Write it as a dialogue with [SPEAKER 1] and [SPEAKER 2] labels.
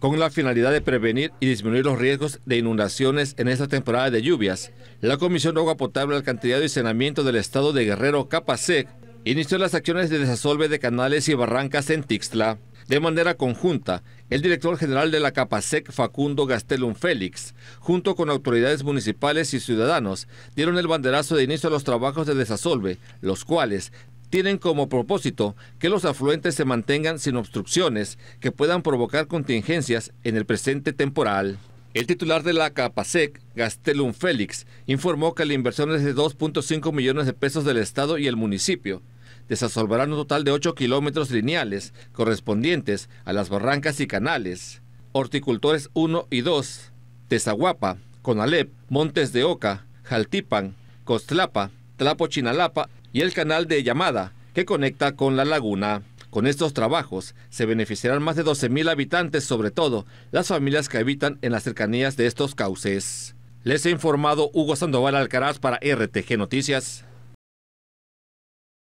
[SPEAKER 1] con la finalidad de prevenir y disminuir los riesgos de inundaciones en esta temporada de lluvias. La Comisión de Agua Potable, Alcantarillado y Cenamiento del Estado de Guerrero, CAPASEC, inició las acciones de desasolve de canales y barrancas en Tixla. De manera conjunta, el director general de la CAPASEC, Facundo Gastelum Félix, junto con autoridades municipales y ciudadanos, dieron el banderazo de inicio a los trabajos de desasolve, los cuales tienen como propósito que los afluentes se mantengan sin obstrucciones que puedan provocar contingencias en el presente temporal. El titular de la CAPASEC, Gastelum Félix, informó que la inversión es de 2.5 millones de pesos del Estado y el municipio. ...desasolverán un total de 8 kilómetros lineales correspondientes a las barrancas y canales. Horticultores 1 y 2, Tezaguapa, Conalep, Montes de Oca, Jaltipan, Costlapa, Tlapo Chinalapa y el canal de llamada que conecta con la laguna. Con estos trabajos se beneficiarán más de 12.000 habitantes, sobre todo las familias que habitan en las cercanías de estos cauces. Les he informado Hugo Sandoval Alcaraz para RTG Noticias.